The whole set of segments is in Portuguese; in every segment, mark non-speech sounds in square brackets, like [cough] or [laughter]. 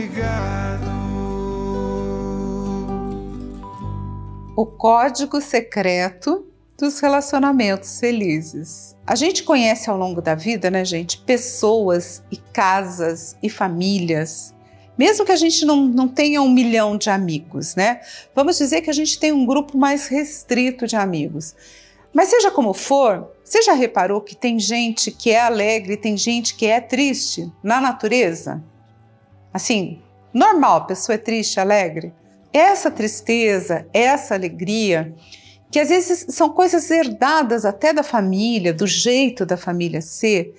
obrigado. O código secreto dos relacionamentos felizes. A gente conhece ao longo da vida, né, gente, pessoas e casas e famílias. Mesmo que a gente não, não tenha um milhão de amigos, né? Vamos dizer que a gente tem um grupo mais restrito de amigos. Mas seja como for, você já reparou que tem gente que é alegre, tem gente que é triste na natureza? Assim, normal, a pessoa é triste, alegre. Essa tristeza, essa alegria, que às vezes são coisas herdadas até da família, do jeito da família ser,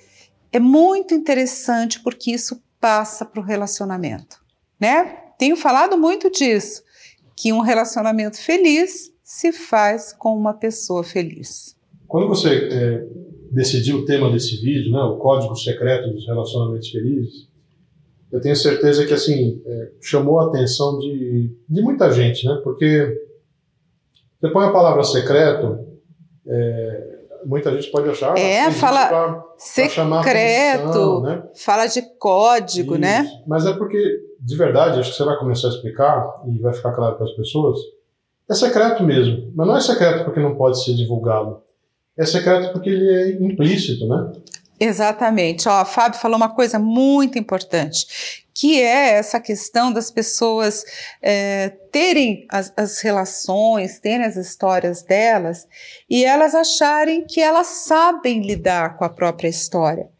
é muito interessante porque isso passa para o relacionamento, né? Tenho falado muito disso, que um relacionamento feliz se faz com uma pessoa feliz. Quando você é, decidiu o tema desse vídeo, né, o código secreto dos relacionamentos felizes, eu tenho certeza que assim é, chamou a atenção de, de muita gente, né? Porque você põe a palavra secreto, é, muita gente pode achar. É, assim, fala pra, secreto, pra atenção, né? fala de código, né? Isso. né? Mas é porque, de verdade, acho que você vai começar a explicar e vai ficar claro para as pessoas. É secreto mesmo, mas não é secreto porque não pode ser divulgado. É secreto porque ele é implícito, né? Exatamente. Ó, a Fábio falou uma coisa muito importante, que é essa questão das pessoas é, terem as, as, relações, terem as histórias delas e elas acharem que elas sabem lidar com a própria história.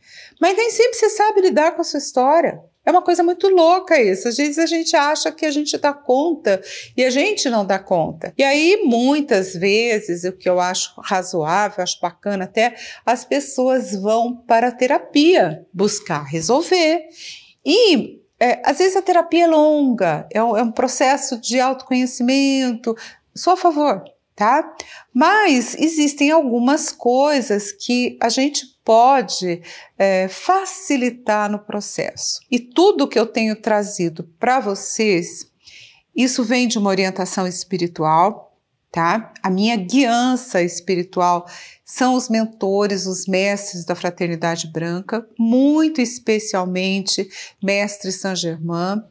Mas nem sempre você sabe lidar com a sua história. É uma coisa muito louca isso. Às vezes a gente acha que a gente dá conta e a gente não dá conta. E aí, muitas vezes, o que eu acho razoável, acho bacana até, as pessoas vão para a terapia buscar resolver. E é, às vezes a terapia é longa, é um, é um processo de autoconhecimento. Sou a favor, tá? Mas existem algumas coisas que a gente pode é, facilitar no processo. E tudo que eu tenho trazido para vocês, isso vem de uma orientação espiritual, tá? A minha guiança espiritual são os mentores, os mestres da Fraternidade Branca, muito especialmente mestre Saint Germain.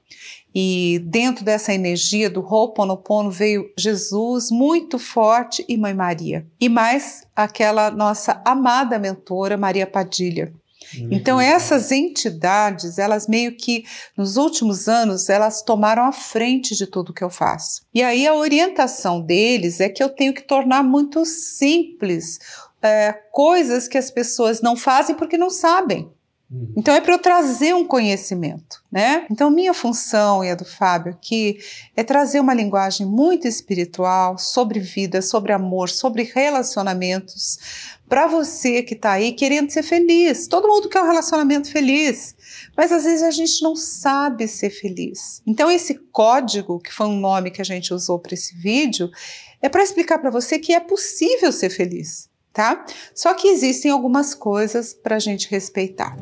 E dentro dessa energia do Ho'oponopono veio Jesus muito forte e Mãe Maria. E mais aquela nossa amada mentora Maria Padilha. Uhum. Então essas entidades, elas meio que nos últimos anos, elas tomaram a frente de tudo que eu faço. E aí a orientação deles é que eu tenho que tornar muito simples é, coisas que as pessoas não fazem porque não sabem. Uhum. Então é para eu trazer um conhecimento, né? Então minha função e a do Fábio aqui é trazer uma linguagem muito espiritual sobre vida, sobre amor, sobre relacionamentos para você que está aí querendo ser feliz. Todo mundo quer um relacionamento feliz, mas às vezes a gente não sabe ser feliz. Então esse código, que foi um nome que a gente usou para esse vídeo, é para explicar para você que é possível ser feliz. Tá? Só que existem algumas coisas para a gente respeitar.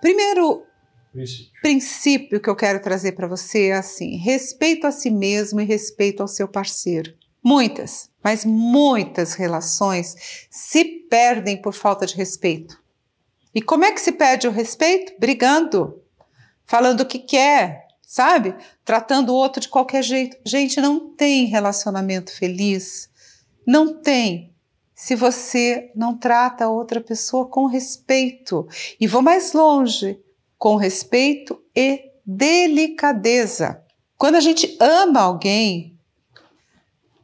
Primeiro princípio, princípio que eu quero trazer para você é assim: respeito a si mesmo e respeito ao seu parceiro. Muitas, mas muitas relações se perdem por falta de respeito. E como é que se perde o respeito? Brigando, falando o que quer, sabe? Tratando o outro de qualquer jeito. Gente, não tem relacionamento feliz. Não tem se você não trata a outra pessoa com respeito. E vou mais longe, com respeito e delicadeza. Quando a gente ama alguém,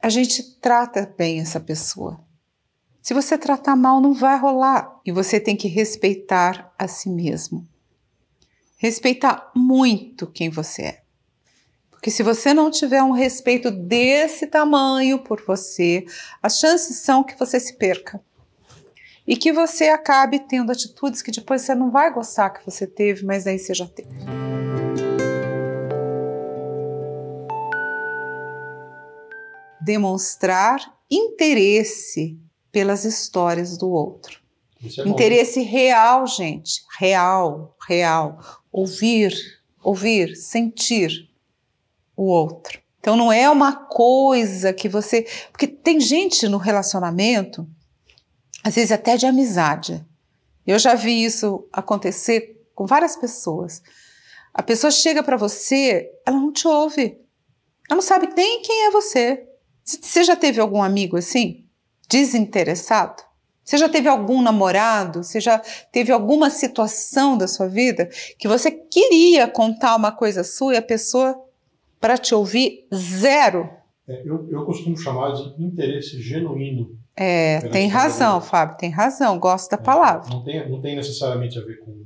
a gente trata bem essa pessoa. Se você tratar mal, não vai rolar e você tem que respeitar a si mesmo. Respeitar muito quem você é. Porque se você não tiver um respeito desse tamanho por você, as chances são que você se perca. E que você acabe tendo atitudes que depois você não vai gostar que você teve, mas aí você já teve. Demonstrar interesse pelas histórias do outro. É interesse real, gente. Real, real. Ouvir, ouvir, sentir o outro. Então não é uma coisa que você. Porque tem gente no relacionamento, às vezes até de amizade. Eu já vi isso acontecer com várias pessoas. A pessoa chega para você, ela não te ouve. Ela não sabe nem quem é você. Você já teve algum amigo assim? Desinteressado? Você já teve algum namorado? Você já teve alguma situação da sua vida que você queria contar uma coisa sua e a pessoa para te ouvir, zero. É, eu, eu costumo chamar de interesse genuíno. É, tem razão, Fábio, tem razão, gosto da é, palavra. Não tem, não tem necessariamente a ver com,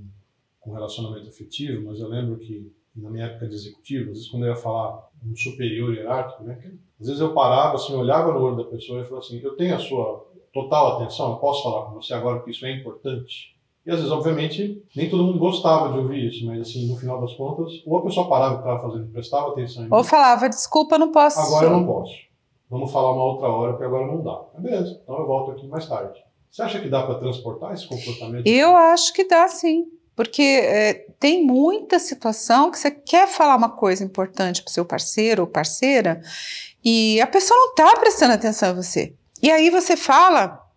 com relacionamento afetivo, mas eu lembro que na minha época de executivo, às vezes quando eu ia falar um superior hierárquico, né, às vezes eu parava, assim, olhava no olho da pessoa e falava assim, eu tenho a sua total atenção, eu posso falar com você agora porque isso é importante. E às vezes, obviamente, nem todo mundo gostava de ouvir isso, mas assim, no final das contas, ou a pessoa parava o que estava fazendo, prestava atenção. Ou falava, desculpa, não posso. Agora eu não posso. Vamos falar uma outra hora, porque agora não dá. Beleza, então eu volto aqui mais tarde. Você acha que dá para transportar esse comportamento? Eu acho que dá sim. Porque é, tem muita situação que você quer falar uma coisa importante para o seu parceiro ou parceira e a pessoa não está prestando atenção em você. E aí você fala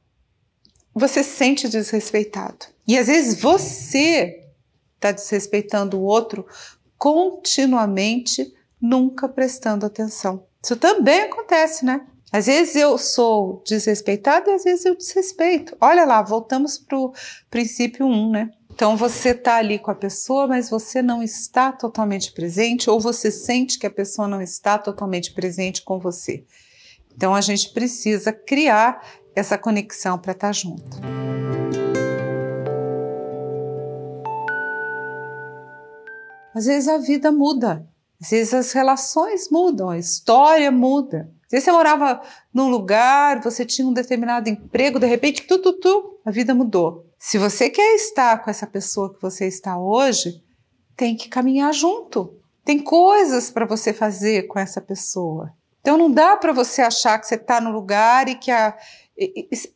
você se sente desrespeitado. E às vezes você está desrespeitando o outro continuamente, nunca prestando atenção. Isso também acontece, né? Às vezes eu sou desrespeitado e às vezes eu desrespeito. Olha lá, voltamos para o princípio 1, um, né? Então você está ali com a pessoa, mas você não está totalmente presente, ou você sente que a pessoa não está totalmente presente com você. Então a gente precisa criar essa conexão para estar tá junto. Às vezes a vida muda, às vezes as relações mudam, a história muda. Às vezes você morava num lugar, você tinha um determinado emprego, de repente, tu, tu, tu, a vida mudou. Se você quer estar com essa pessoa que você está hoje, tem que caminhar junto. Tem coisas para você fazer com essa pessoa. Então não dá para você achar que você está no lugar e que a,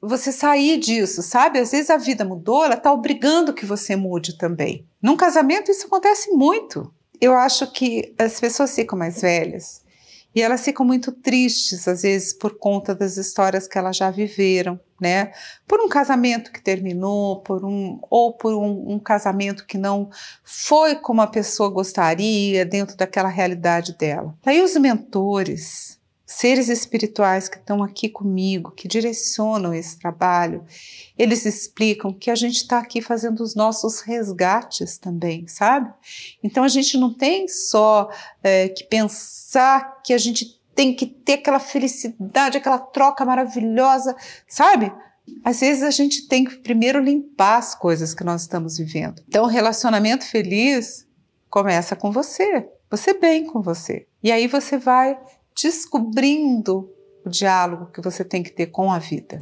você sair disso, sabe? Às vezes a vida mudou, ela está obrigando que você mude também. Num casamento isso acontece muito. Eu acho que as pessoas ficam mais velhas e elas ficam muito tristes às vezes por conta das histórias que elas já viveram, né? Por um casamento que terminou, por um ou por um, um casamento que não foi como a pessoa gostaria dentro daquela realidade dela. Aí os mentores seres espirituais que estão aqui comigo, que direcionam esse trabalho, eles explicam que a gente está aqui fazendo os nossos resgates também, sabe? Então a gente não tem só é, que pensar que a gente tem que ter aquela felicidade, aquela troca maravilhosa, sabe? Às vezes a gente tem que primeiro limpar as coisas que nós estamos vivendo. Então, o relacionamento feliz começa com você, você bem com você. E aí você vai descobrindo o diálogo que você tem que ter com a vida.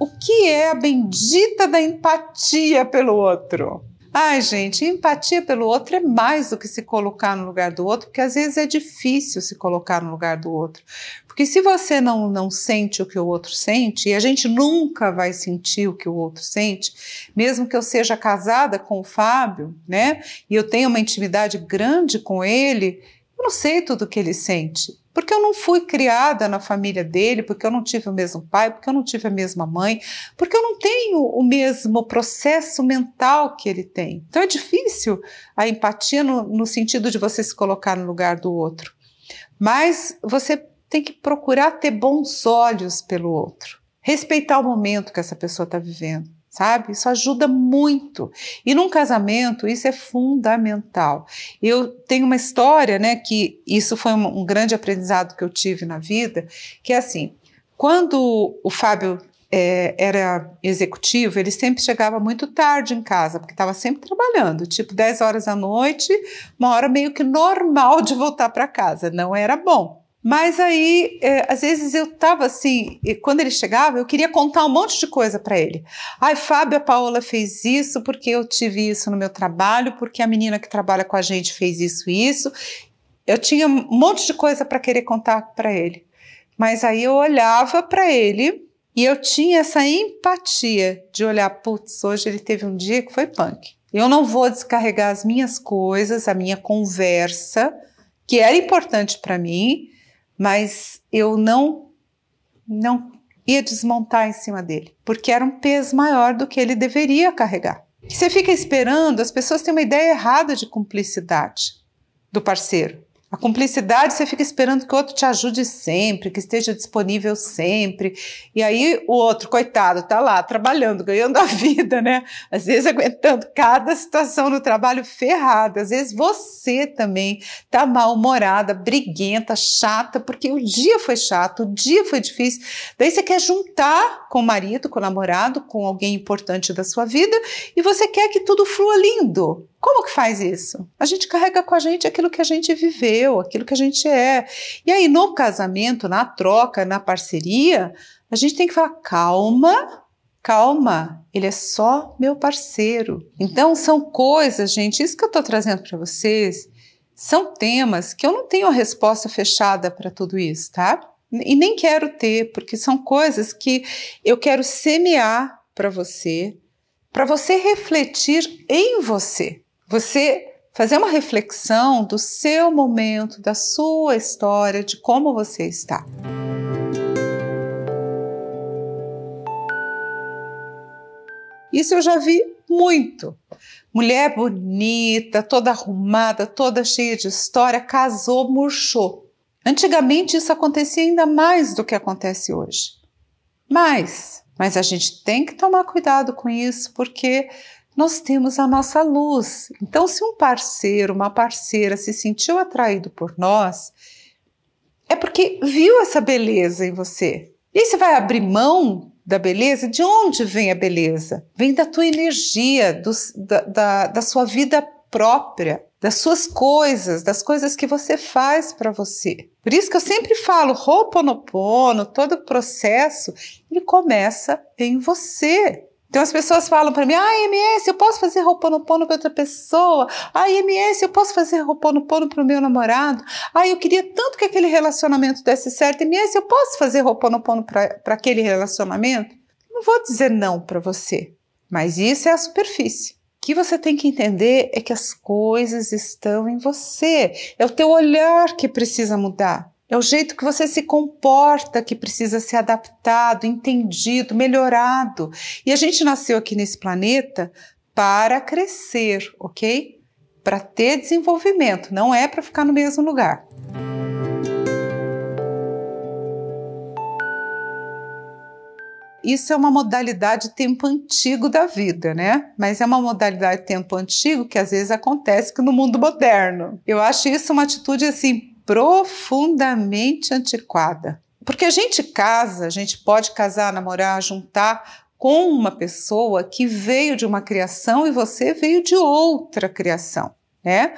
O que é a bendita da empatia pelo outro? Ai, gente, empatia pelo outro é mais do que se colocar no lugar do outro, porque às vezes é difícil se colocar no lugar do outro. Porque se você não, não sente o que o outro sente, e a gente nunca vai sentir o que o outro sente, mesmo que eu seja casada com o Fábio, né, e eu tenha uma intimidade grande com ele, eu não sei tudo o que ele sente, porque eu não fui criada na família dele, porque eu não tive o mesmo pai, porque eu não tive a mesma mãe, porque eu não tenho o mesmo processo mental que ele tem. Então é difícil a empatia no, no sentido de você se colocar no lugar do outro. Mas você tem que procurar ter bons olhos pelo outro, respeitar o momento que essa pessoa está vivendo sabe? Isso ajuda muito. E num casamento, isso é fundamental. Eu tenho uma história, né, que isso foi um, grande aprendizado que eu tive na vida, que é assim, quando o Fábio é, era executivo, ele sempre chegava muito tarde em casa, porque estava sempre trabalhando, tipo 10 horas à noite, uma hora meio que normal de voltar para casa, não era bom. Mas aí, é, às vezes eu tava assim, e quando ele chegava, eu queria contar um monte de coisa para ele. Ai, Fábio, a Paola fez isso porque eu tive isso no meu trabalho, porque a menina que trabalha com a gente fez isso e isso. Eu tinha um monte de coisa para querer contar para ele. Mas aí eu olhava para ele e eu tinha essa empatia de olhar, putz, hoje ele teve um dia que foi punk. Eu não vou descarregar as minhas coisas, a minha conversa, que era importante para mim, mas eu não não ia desmontar em cima dele, porque era um peso maior do que ele deveria carregar. Você fica esperando, as pessoas têm uma ideia errada de cumplicidade do parceiro. A cumplicidade você fica esperando que o outro te ajude sempre, que esteja disponível sempre. E aí o outro, coitado, tá lá trabalhando, ganhando a [laughs] vida, né? Às vezes aguentando cada situação no trabalho ferrada. Às vezes você também tá mal-humorada, briguenta, chata, porque o dia foi chato, o dia foi difícil. Daí você quer juntar com o marido, com o namorado, com alguém importante da sua vida e você quer que tudo flua lindo. Como que faz isso? A gente carrega com a gente aquilo que a gente viveu, aquilo que a gente é. E aí, no casamento, na troca, na parceria, a gente tem que falar: calma, calma, ele é só meu parceiro. Então, são coisas, gente, isso que eu estou trazendo para vocês, são temas que eu não tenho a resposta fechada para tudo isso, tá? E nem quero ter, porque são coisas que eu quero semear para você, para você refletir em você você fazer uma reflexão do seu momento, da sua história, de como você está. Isso eu já vi muito. Mulher bonita, toda arrumada, toda cheia de história, casou, murchou. Antigamente isso acontecia ainda mais do que acontece hoje. Mas, mas a gente tem que tomar cuidado com isso porque nós temos a nossa luz. Então, se um parceiro, uma parceira se sentiu atraído por nós, é porque viu essa beleza em você. E aí você vai abrir mão da beleza? De onde vem a beleza? Vem da tua energia, do, da, da, da sua vida própria, das suas coisas, das coisas que você faz para você. Por isso que eu sempre falo, no pono, todo o processo, ele começa em você. Então as pessoas falam para mim, ah, MS, eu posso fazer roupa no pono para outra pessoa. Ah, MS, eu posso fazer roupa no pono para o meu namorado. Ah, eu queria tanto que aquele relacionamento desse certo. MS, eu posso fazer roupa no pono para aquele relacionamento? Não vou dizer não para você, mas isso é a superfície. O que você tem que entender é que as coisas estão em você. É o teu olhar que precisa mudar. É o jeito que você se comporta que precisa ser adaptado, entendido, melhorado. E a gente nasceu aqui nesse planeta para crescer, ok? Para ter desenvolvimento, não é para ficar no mesmo lugar. Isso é uma modalidade tempo antigo da vida, né? Mas é uma modalidade tempo antigo que às vezes acontece no mundo moderno. Eu acho isso uma atitude assim profundamente antiquada. Porque a gente casa, a gente pode casar, namorar, juntar com uma pessoa que veio de uma criação e você veio de outra criação, né?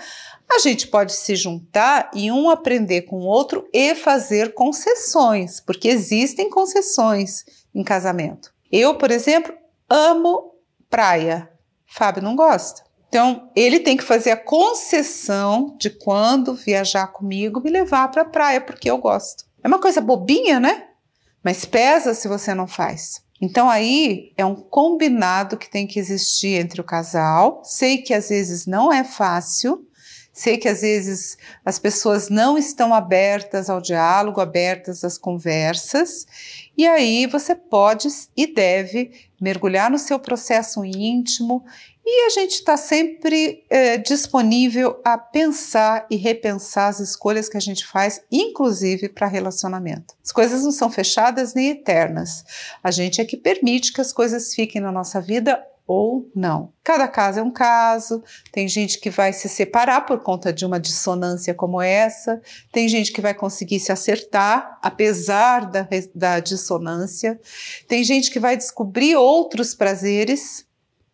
A gente pode se juntar e um aprender com o outro e fazer concessões, porque existem concessões em casamento. Eu, por exemplo, amo praia. Fábio não gosta. Então, ele tem que fazer a concessão de quando viajar comigo, me levar para a praia, porque eu gosto. É uma coisa bobinha, né? Mas pesa se você não faz. Então, aí é um combinado que tem que existir entre o casal. Sei que às vezes não é fácil, sei que às vezes as pessoas não estão abertas ao diálogo, abertas às conversas, e aí você pode e deve mergulhar no seu processo íntimo e a gente está sempre é, disponível a pensar e repensar as escolhas que a gente faz, inclusive para relacionamento. As coisas não são fechadas nem eternas. A gente é que permite que as coisas fiquem na nossa vida ou não. Cada caso é um caso, tem gente que vai se separar por conta de uma dissonância como essa, tem gente que vai conseguir se acertar apesar da, da dissonância, tem gente que vai descobrir outros prazeres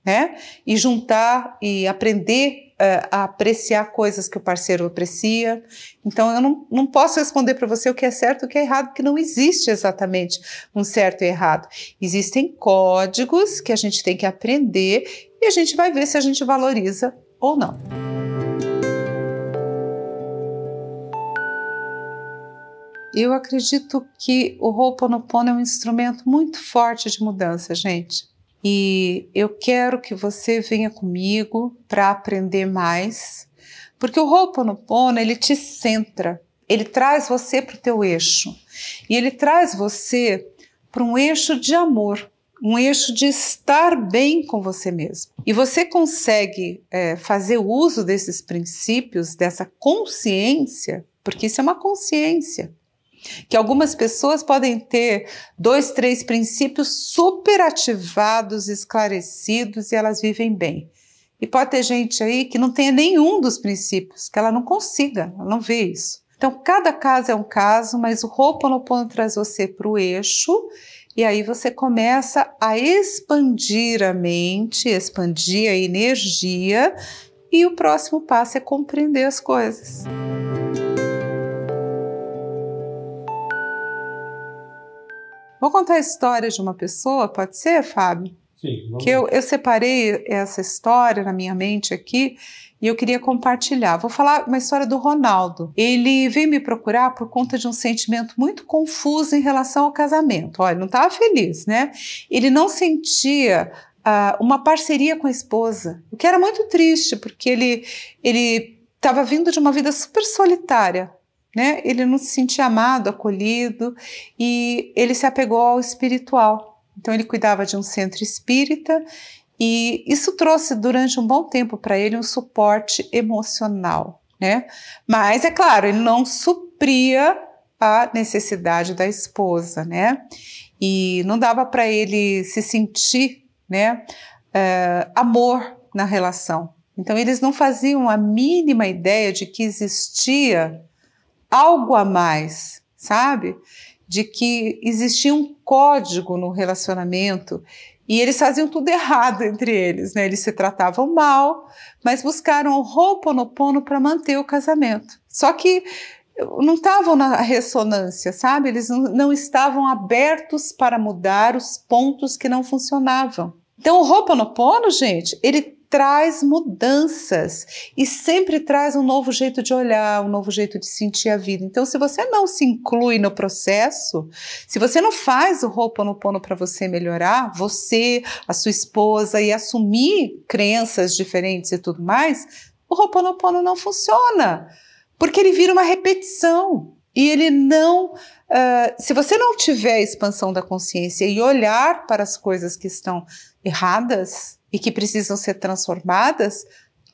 né? E juntar e aprender uh, a apreciar coisas que o parceiro aprecia. Então, eu não, não posso responder para você o que é certo e o que é errado, porque não existe exatamente um certo e errado. Existem códigos que a gente tem que aprender e a gente vai ver se a gente valoriza ou não. Eu acredito que o Ho'oponopono é um instrumento muito forte de mudança, gente. E eu quero que você venha comigo para aprender mais, porque o Ho'oponopono ele te centra, ele traz você para o teu eixo e ele traz você para um eixo de amor, um eixo de estar bem com você mesmo. E você consegue é, fazer uso desses princípios, dessa consciência, porque isso é uma consciência que algumas pessoas podem ter dois, três princípios super ativados, esclarecidos e elas vivem bem. E pode ter gente aí que não tenha nenhum dos princípios, que ela não consiga, ela não vê isso. Então, cada caso é um caso, mas o Ho'oponopono traz você para o eixo e aí você começa a expandir a mente, expandir a energia e o próximo passo é compreender as coisas. Música Vou contar a história de uma pessoa, pode ser, Fábio? Sim. Vamos. Que eu, eu separei essa história na minha mente aqui e eu queria compartilhar. Vou falar uma história do Ronaldo. Ele veio me procurar por conta de um sentimento muito confuso em relação ao casamento. Olha, não estava feliz, né? Ele não sentia uh, uma parceria com a esposa, o que era muito triste, porque ele ele estava vindo de uma vida super solitária né? Ele não se sentia amado, acolhido e ele se apegou ao espiritual. Então ele cuidava de um centro espírita e isso trouxe durante um bom tempo para ele um suporte emocional, né? Mas é claro, ele não supria a necessidade da esposa, né? E não dava para ele se sentir, né? Uh, amor na relação. Então eles não faziam a mínima ideia de que existia algo a mais, sabe? De que existia um código no relacionamento e eles faziam tudo errado entre eles, né? Eles se tratavam mal, mas buscaram o pono para manter o casamento. Só que não estavam na ressonância, sabe? Eles não estavam abertos para mudar os pontos que não funcionavam. Então, o pono, gente, ele traz mudanças e sempre traz um novo jeito de olhar, um novo jeito de sentir a vida. Então, se você não se inclui no processo, se você não faz o roupa no pono para você melhorar, você, a sua esposa e assumir crenças diferentes e tudo mais, o roupa no pono não funciona, porque ele vira uma repetição. E ele não. Uh, se você não tiver a expansão da consciência e olhar para as coisas que estão erradas, e que precisam ser transformadas,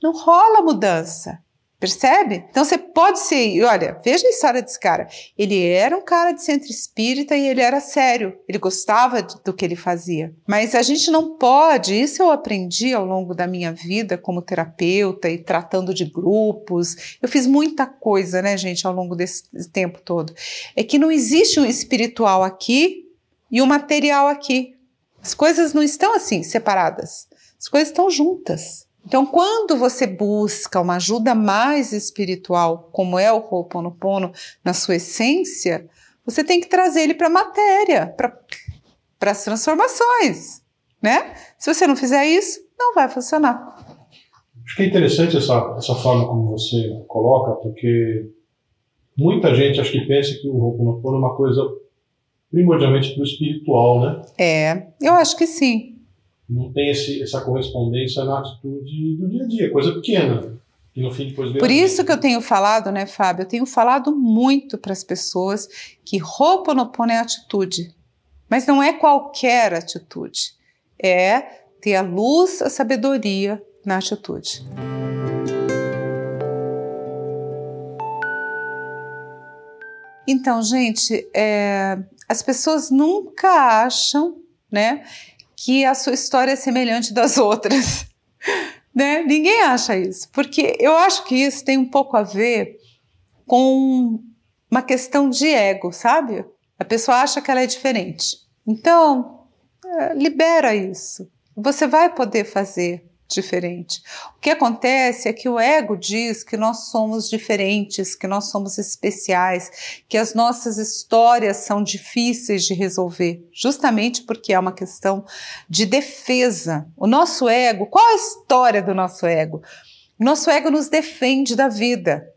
não rola mudança. Percebe? Então você pode ser. Olha, veja a história desse cara. Ele era um cara de centro espírita e ele era sério. Ele gostava do que ele fazia. Mas a gente não pode. Isso eu aprendi ao longo da minha vida como terapeuta e tratando de grupos. Eu fiz muita coisa, né, gente, ao longo desse tempo todo. É que não existe um espiritual aqui e um material aqui. As coisas não estão assim separadas. As coisas estão juntas. Então, quando você busca uma ajuda mais espiritual, como é o Ho'oponopono na sua essência, você tem que trazer ele para a matéria, para as transformações, né? Se você não fizer isso, não vai funcionar. Acho que é interessante essa, essa forma como você coloca, porque muita gente acho que pensa que o Ho'oponopono é uma coisa primordialmente para o espiritual, né? É, eu acho que sim não tem esse, essa correspondência na atitude do dia a dia, coisa pequena. Né? E no fim depois Por isso que eu tenho falado, né, Fábio? Eu tenho falado muito para as pessoas que roupa no é atitude, mas não é qualquer atitude. É ter a luz, a sabedoria na atitude. Então, gente, é, as pessoas nunca acham, né? que a sua história é semelhante das outras. [laughs] né? Ninguém acha isso, porque eu acho que isso tem um pouco a ver com uma questão de ego, sabe? A pessoa acha que ela é diferente. Então, é, libera isso. Você vai poder fazer diferente. O que acontece é que o ego diz que nós somos diferentes, que nós somos especiais, que as nossas histórias são difíceis de resolver, justamente porque é uma questão de defesa. O nosso ego, qual a história do nosso ego? Nosso ego nos defende da vida.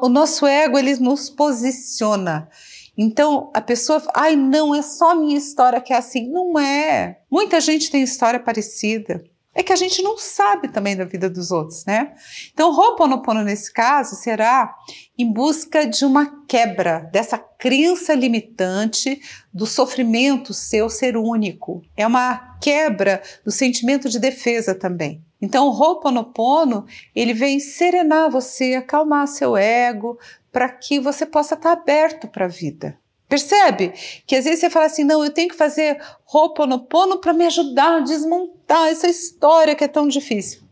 O nosso ego ele nos posiciona. Então a pessoa, ai não, é só minha história que é assim. Não é. Muita gente tem história parecida é que a gente não sabe também da vida dos outros, né? Então, Ho'oponopono nesse caso será em busca de uma quebra dessa crença limitante do sofrimento seu ser único. É uma quebra do sentimento de defesa também. Então, o Ho'oponopono, ele vem serenar você, acalmar seu ego, para que você possa estar tá aberto para a vida. Percebe? Que às vezes você fala assim: não, eu tenho que fazer roupa no pono para me ajudar a desmontar essa história que é tão difícil.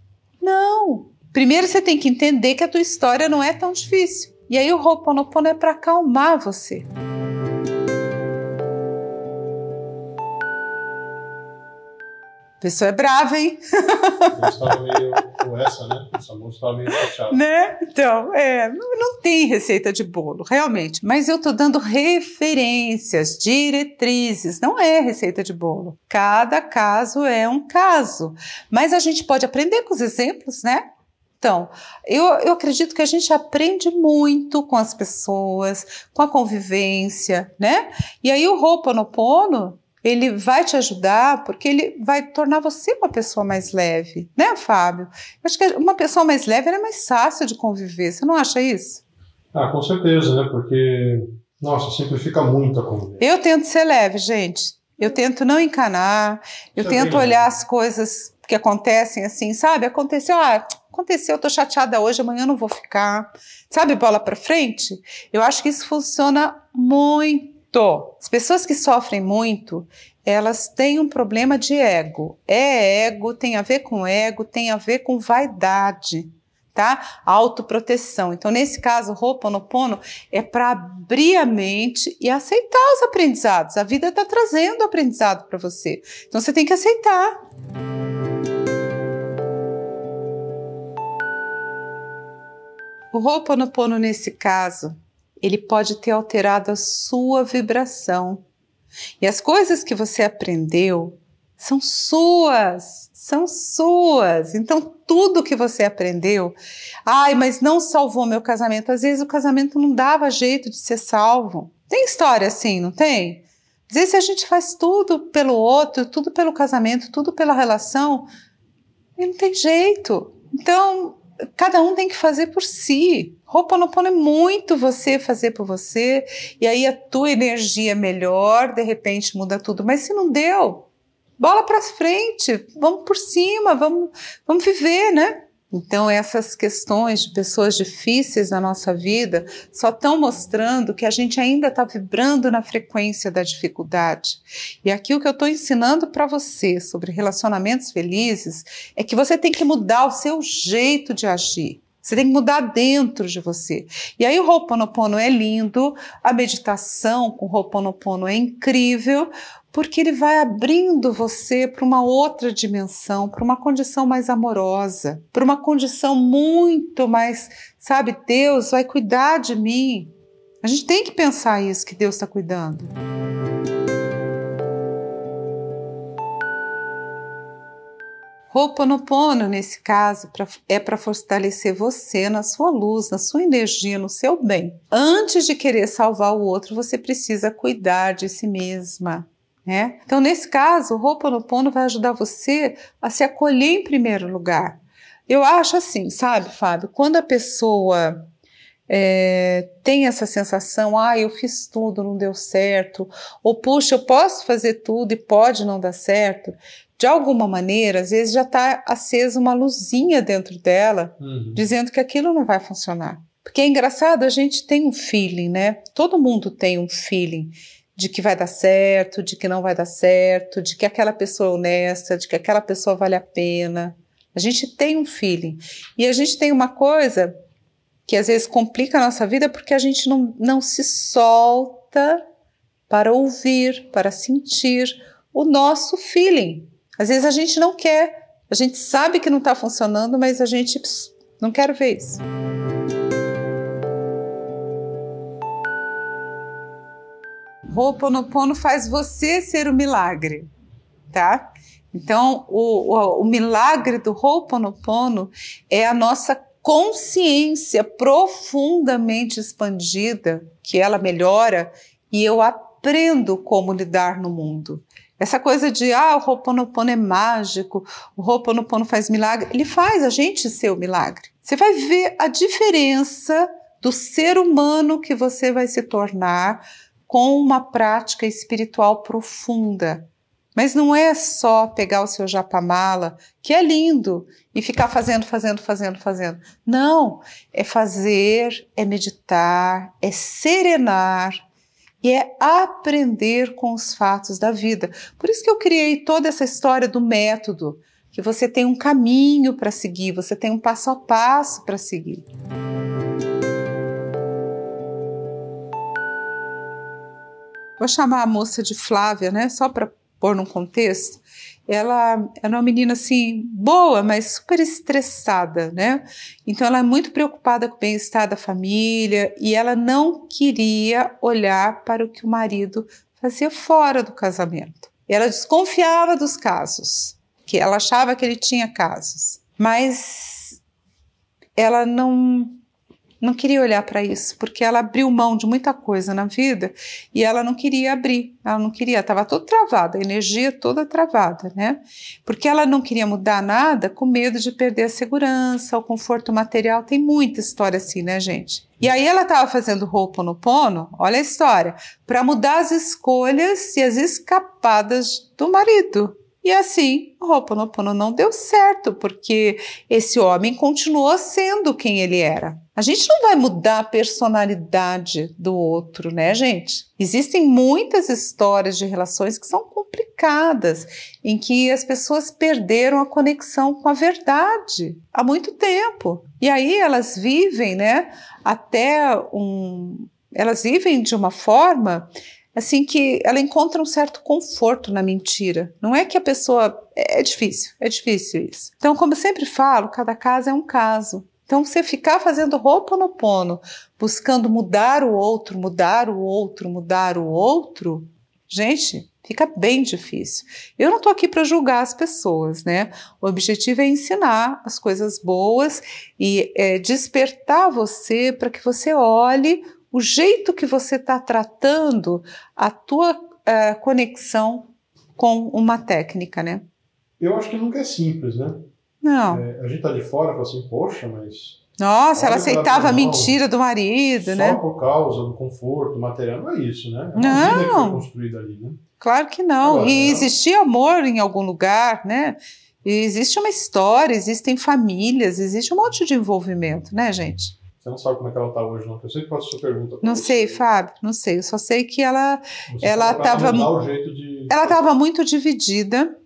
Não! Primeiro você tem que entender que a tua história não é tão difícil. E aí o roupa no pono é para acalmar você. pessoa é brava, hein? estava tá meio com essa, né? Essa mão estava tá meio fechada. Né? Então, é, não tem receita de bolo, realmente. Mas eu estou dando referências, diretrizes. Não é receita de bolo. Cada caso é um caso. Mas a gente pode aprender com os exemplos, né? Então, eu, eu acredito que a gente aprende muito com as pessoas, com a convivência, né? E aí o pono? ele vai te ajudar porque ele vai tornar você uma pessoa mais leve, né, Fábio? Eu acho que uma pessoa mais leve é mais fácil de conviver, você não acha isso? Ah, com certeza, né? Porque, nossa, simplifica muito a convivência. Eu tento ser leve, gente. Eu tento não encanar, eu é tento olhar as coisas que acontecem assim, sabe? Aconteceu, ah, aconteceu, eu tô chateada hoje, amanhã eu não vou ficar. Sabe, bola para frente? Eu acho que isso funciona muito Tô. As pessoas que sofrem muito, elas têm um problema de ego. É ego, tem a ver com ego, tem a ver com vaidade, tá? Autoproteção. Então, nesse caso, roupa no pono é para abrir a mente e aceitar os aprendizados. A vida está trazendo aprendizado para você. Então, você tem que aceitar. O pono nesse caso, ele pode ter alterado a sua vibração. E as coisas que você aprendeu são suas, são suas. Então, tudo que você aprendeu, ai, mas não salvou meu casamento. Às vezes o casamento não dava jeito de ser salvo. Tem história assim, não tem? Às vezes a gente faz tudo pelo outro, tudo pelo casamento, tudo pela relação, e não tem jeito. Então, cada um tem que fazer por si. roupa não é muito você fazer por você, e aí a tua energia é melhor, de repente muda tudo. Mas se não deu, bola para frente, vamos por cima, vamos, vamos viver, né? Então, essas questões de pessoas difíceis na nossa vida só estão mostrando que a gente ainda está vibrando na frequência da dificuldade. E aqui o que eu estou ensinando para você sobre relacionamentos felizes é que você tem que mudar o seu jeito de agir. Você tem que mudar dentro de você. E aí o Ho'oponopono é lindo, a meditação com o Ho'oponopono é incrível, porque ele vai abrindo você para uma outra dimensão, para uma condição mais amorosa, para uma condição muito mais, sabe, Deus vai cuidar de mim. A gente tem que pensar isso que Deus está cuidando. Ho'oponopono, nesse caso, é para fortalecer você na sua luz, na sua energia, no seu bem. Antes de querer salvar o outro, você precisa cuidar de si mesma. Né? Então, nesse caso, o pono vai ajudar você a se acolher em primeiro lugar. Eu acho assim, sabe, Fábio, quando a pessoa é, tem essa sensação, ah, eu fiz tudo, não deu certo, ou puxa, eu posso fazer tudo e pode não dar certo, de alguma maneira, às vezes já está acesa uma luzinha dentro dela, uhum. dizendo que aquilo não vai funcionar. Porque é engraçado, a gente tem um feeling, né? Todo mundo tem um feeling de que vai dar certo, de que não vai dar certo, de que aquela pessoa é honesta, de que aquela pessoa vale a pena. A gente tem um feeling. E a gente tem uma coisa que às vezes complica a nossa vida porque a gente não, não se solta para ouvir, para sentir o nosso feeling. Às vezes a gente não quer, a gente sabe que não está funcionando, mas a gente não quer ver isso. Ho'oponopono faz você ser o milagre, tá? Então, o, o, o milagre do Ho'oponopono é a nossa consciência profundamente expandida, que ela melhora e eu aprendo como lidar no mundo. Essa coisa de, ah, o Ho'oponopono é mágico, o Ho'oponopono faz milagre. Ele faz a gente ser o milagre. Você vai ver a diferença do ser humano que você vai se tornar com uma prática espiritual profunda. Mas não é só pegar o seu japamala, que é lindo, e ficar fazendo, fazendo, fazendo, fazendo. Não, é fazer, é meditar, é serenar e é aprender com os fatos da vida. Por isso que eu criei toda essa história do método, que você tem um caminho para seguir, você tem um passo a passo para seguir. Vou chamar a moça de Flávia, né? Só para pôr num contexto. Ela era é uma menina assim boa, mas super estressada, né? Então ela é muito preocupada com o bem-estar da família e ela não queria olhar para o que o marido fazia fora do casamento. Ela desconfiava dos casos, que ela achava que ele tinha casos, mas ela não não queria olhar para isso, porque ela abriu mão de muita coisa na vida e ela não queria abrir, ela não queria, estava toda travada, a energia toda travada, né? Porque ela não queria mudar nada com medo de perder a segurança, o conforto material, tem muita história assim, né, gente? E aí ela estava fazendo roupa no pono, olha a história, para mudar as escolhas e as escapadas do marido. E assim, o Ho'oponopono não deu certo, porque esse homem continuou sendo quem ele era. A gente não vai mudar a personalidade do outro, né, gente? Existem muitas histórias de relações que são complicadas, em que as pessoas perderam a conexão com a verdade há muito tempo. E aí elas vivem, né, até um elas vivem de uma forma assim que ela encontra um certo conforto na mentira. Não é que a pessoa é, é difícil, é difícil isso. Então, como eu sempre falo, cada caso é um caso. Então, você ficar fazendo roupa no pono, buscando mudar o outro, mudar o outro, mudar o outro, gente, fica bem difícil. Eu não estou aqui para julgar as pessoas, né? O objetivo é ensinar as coisas boas e é, despertar você para que você olhe o jeito que você está tratando a tua uh, conexão com uma técnica, né? Eu acho que nunca é simples, né? Não. É, a gente tá de fora e fala assim, poxa, mas. Nossa, ela aceitava a mentira do marido, só né? Só por causa do conforto, do material, não é isso, né? É uma não. vida que foi construída ali, né? Claro que não. Agora, e né? existia amor em algum lugar, né? E existe uma história, existem famílias, existe um monte de envolvimento, né, gente? Você não sabe como é que ela está hoje, não. Eu sei que faço sua pergunta. Não você. sei, Fábio, não sei. Eu só sei que ela você ela estava de... ela estava muito dividida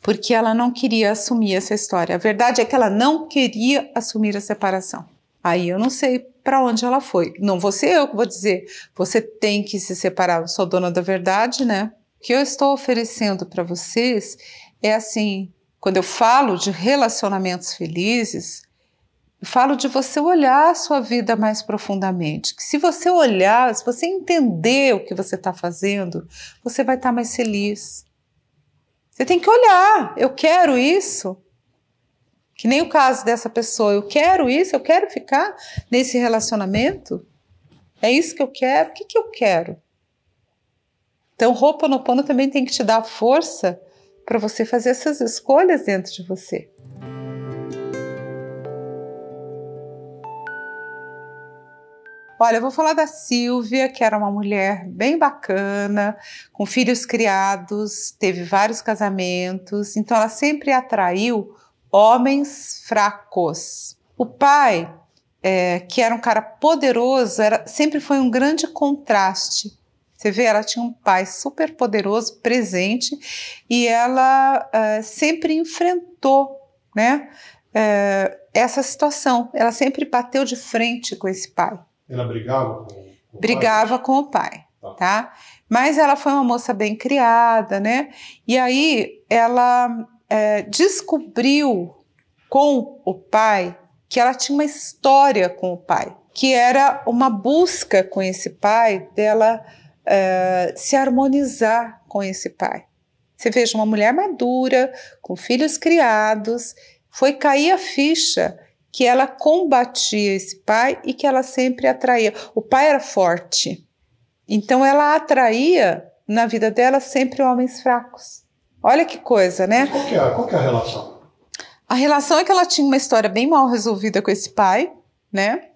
porque ela não queria assumir essa história. A verdade é que ela não queria assumir a separação. Aí eu não sei para onde ela foi. Não você eu que vou dizer. Você tem que se separar. Eu sou dona da verdade, né? O que eu estou oferecendo para vocês é assim. Quando eu falo de relacionamentos felizes, eu falo de você olhar a sua vida mais profundamente. Que se você olhar, se você entender o que você está fazendo, você vai estar tá mais feliz. Você tem que olhar. Eu quero isso. Que nem o caso dessa pessoa. Eu quero isso. Eu quero ficar nesse relacionamento. É isso que eu quero. O que, que eu quero? Então, roupa no pano também tem que te dar força para você fazer essas escolhas dentro de você. Olha, eu vou falar da Silvia, que era uma mulher bem bacana, com filhos criados, teve vários casamentos, então ela sempre atraiu homens fracos. O pai, é, que era um cara poderoso, era, sempre foi um grande contraste. Você vê, ela tinha um pai super poderoso, presente, e ela é, sempre enfrentou, né? É, essa situação, ela sempre bateu de frente com esse pai. Ela brigava com, com brigava o pai? com o pai, tá. tá? Mas ela foi uma moça bem criada, né? E aí ela é, descobriu com o pai que ela tinha uma história com o pai, que era uma busca com esse pai dela é, se harmonizar com esse pai. Você veja uma mulher madura, com filhos criados, foi cair a ficha que ela combatia esse pai e que ela sempre atraía. O pai era forte, então ela atraía na vida dela sempre homens fracos. Olha que coisa, né? Qual que é, qual que é a relação? A relação é que ela tinha uma história bem mal resolvida com esse pai, né?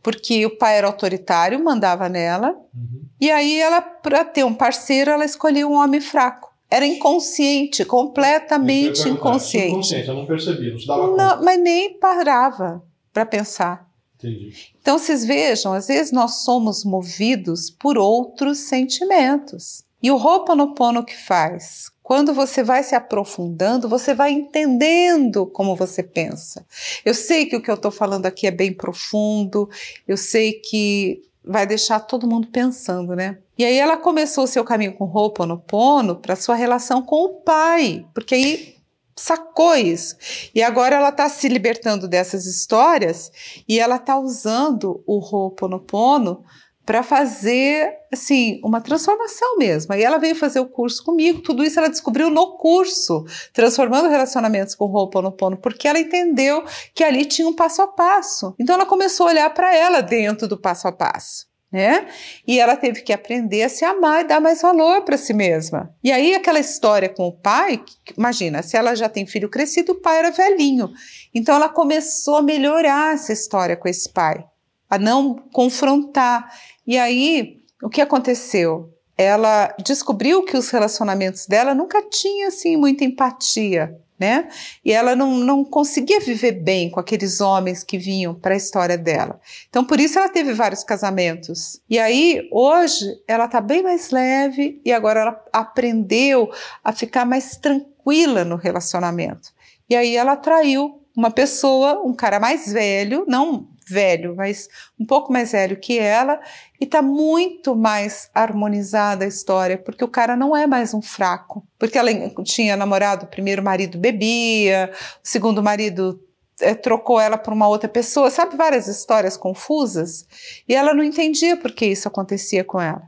Porque o pai era autoritário, mandava nela. Uhum. E aí ela, para ter um parceiro, ela escolheu um homem fraco. Era inconsciente, completamente inconsciente. Inconsciente, eu não percebia, não se dava conta. mas nem parava para pensar. Entendi. Então vocês vejam, às vezes nós somos movidos por outros sentimentos. E o Ho'oponopono que faz? Quando você vai se aprofundando, você vai entendendo como você pensa. Eu sei que o que eu estou falando aqui é bem profundo, eu sei que vai deixar todo mundo pensando, né? E aí ela começou o seu caminho com roupa no pono para sua relação com o pai, porque aí sacou isso. E agora ela está se libertando dessas histórias e ela está usando o roupa no pono para fazer assim uma transformação mesmo. Aí ela veio fazer o curso comigo, tudo isso ela descobriu no curso, transformando relacionamentos com roupa no pono, porque ela entendeu que ali tinha um passo a passo. Então ela começou a olhar para ela dentro do passo a passo. Né? E ela teve que aprender a se amar e dar mais valor para si mesma. E aí, aquela história com o pai, imagina, se ela já tem filho crescido, o pai era velhinho. Então, ela começou a melhorar essa história com esse pai a não confrontar. E aí, o que aconteceu? Ela descobriu que os relacionamentos dela nunca tinha assim muita empatia, né? E ela não, não conseguia viver bem com aqueles homens que vinham para a história dela. Então, por isso ela teve vários casamentos. E aí, hoje, ela está bem mais leve e agora ela aprendeu a ficar mais tranquila no relacionamento. E aí ela traiu uma pessoa, um cara mais velho, não velho, mas um pouco mais velho que ela, e tá muito mais harmonizada a história, porque o cara não é mais um fraco. Porque ela tinha namorado, o primeiro marido bebia, o segundo marido é, trocou ela por uma outra pessoa, sabe várias histórias confusas? E ela não entendia por que isso acontecia com ela.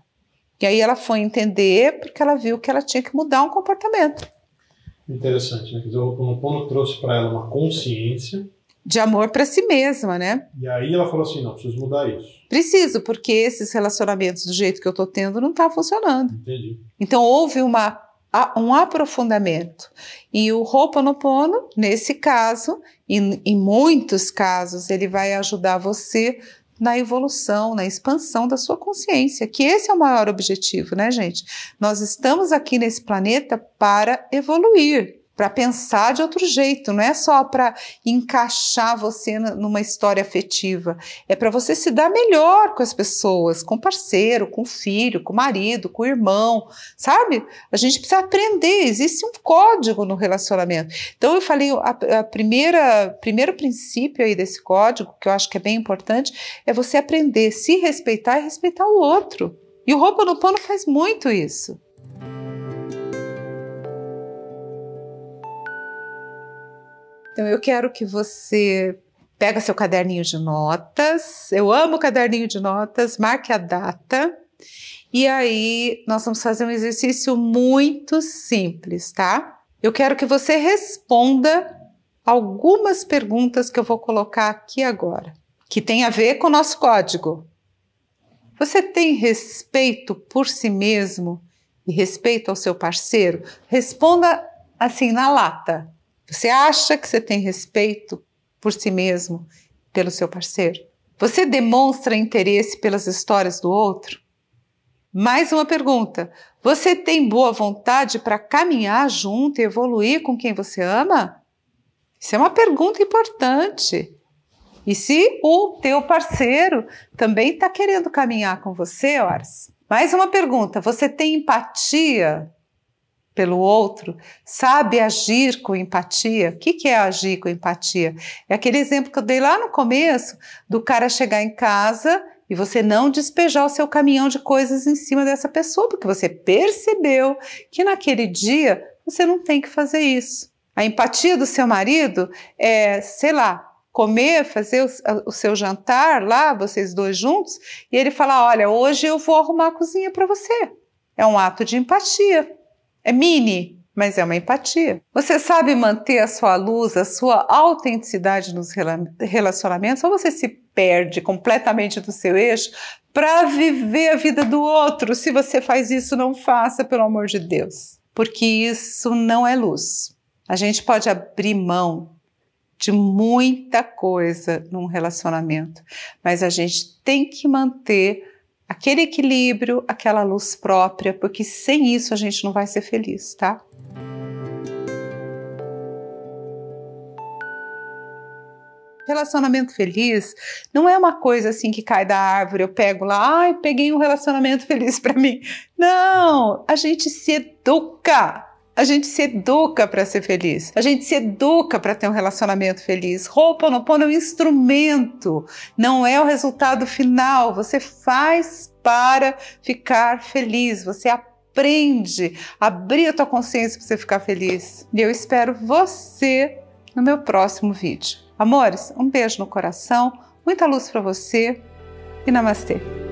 E aí ela foi entender porque ela viu que ela tinha que mudar um comportamento. Interessante, né? Quer dizer, o Ponopono trouxe para ela uma consciência de amor para si mesma, né? E aí ela falou assim: não, preciso mudar isso. Preciso, porque esses relacionamentos do jeito que eu estou tendo não está funcionando. Entendi. Então houve uma, um aprofundamento. E o Ho'oponopono, nesse caso, e em muitos casos, ele vai ajudar você na evolução, na expansão da sua consciência, que esse é o maior objetivo, né, gente? Nós estamos aqui nesse planeta para evoluir, para pensar de outro jeito, não é só para encaixar você numa história afetiva, é para você se dar melhor com as pessoas, com parceiro, com filho, com marido, com irmão, sabe? A gente precisa aprender, existe um código no relacionamento. Então eu falei, a, a primeira, primeiro princípio aí desse código, que eu acho que é bem importante, é você aprender, se respeitar e respeitar o outro. E o roupa no pano faz muito isso. Então eu quero que você pega seu caderninho de notas. Eu amo caderninho de notas, marque a data. E aí nós vamos fazer um exercício muito simples, tá? Eu quero que você responda algumas perguntas que eu vou colocar aqui agora, que tem a ver com o nosso código. Você tem respeito por si mesmo e respeito ao seu parceiro? Responda assim na lata. Você acha que você tem respeito por si mesmo, pelo seu parceiro? Você demonstra interesse pelas histórias do outro? Mais uma pergunta. Você tem boa vontade para caminhar junto e evoluir com quem você ama? Isso é uma pergunta importante. E se o teu parceiro também está querendo caminhar com você, Ors? Mais uma pergunta. Você tem empatia pelo outro, sabe agir com empatia. O que, é agir com empatia? É aquele exemplo que eu dei lá no começo do cara chegar em casa e você não despejar o seu caminhão de coisas em cima dessa pessoa, porque você percebeu que naquele dia você não tem que fazer isso. A empatia do seu marido é, sei lá, comer, fazer o, o seu jantar lá, vocês dois juntos, e ele falar: Olha, hoje eu vou arrumar a cozinha para você. É um ato de empatia. É mini, mas é uma empatia. Você sabe manter a sua luz, a sua autenticidade nos relacionamentos ou você se perde completamente do seu eixo para viver a vida do outro? Se você faz isso, não faça, pelo amor de Deus, porque isso não é luz. A gente pode abrir mão de muita coisa num relacionamento, mas a gente tem que manter aquele equilíbrio, aquela luz própria, porque sem isso a gente não vai ser feliz, tá? Relacionamento feliz não é uma coisa assim que cai da árvore, eu pego lá, ai, peguei um relacionamento feliz para mim. Não, a gente se educa a gente se educa para ser feliz. A gente se educa para ter um relacionamento feliz. Roupa no pano é um instrumento, não é o resultado final. Você faz para ficar feliz. Você aprende a abrir a tua consciência para você ficar feliz. E eu espero você no meu próximo vídeo. Amores, um beijo no coração, muita luz para você e namastê.